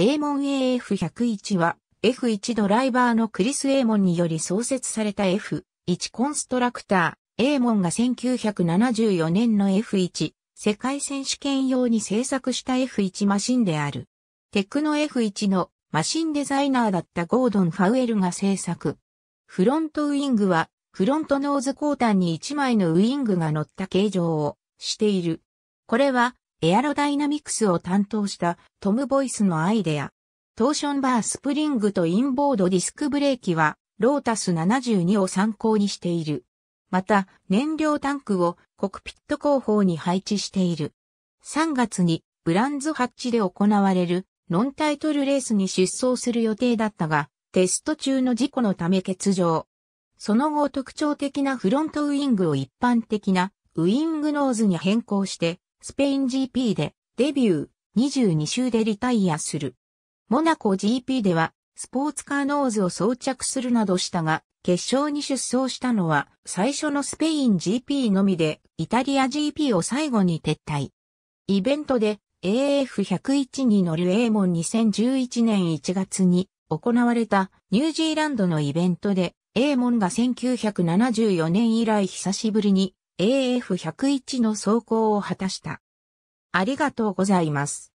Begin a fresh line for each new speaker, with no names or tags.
A ン AF101 は F1 ドライバーのクリス・エーモンにより創設された F1 コンストラクター。エーモンが1974年の F1 世界選手権用に制作した F1 マシンである。テクノ F1 のマシンデザイナーだったゴードン・ファウエルが制作。フロントウィングはフロントノーズ後端に1枚のウィングが乗った形状をしている。これはエアロダイナミクスを担当したトム・ボイスのアイデア。トーションバースプリングとインボードディスクブレーキはロータス72を参考にしている。また、燃料タンクをコクピット後方に配置している。3月にブランズハッチで行われるノンタイトルレースに出走する予定だったが、テスト中の事故のため欠場。その後特徴的なフロントウィングを一般的なウィングノーズに変更してスペイン GP でデビュー22周でリタイアする。モナコ GP ではスポーツカーノーズを装着するなどしたが、決勝に出走したのは最初のスペイン GP のみでイタリア GP を最後に撤退。イベントで AF101 に乗るエーモン2011年1月に行われたニュージーランドのイベントでエーモンが1974年以来久しぶりに AF101 の走行を果たした。ありがとうございます。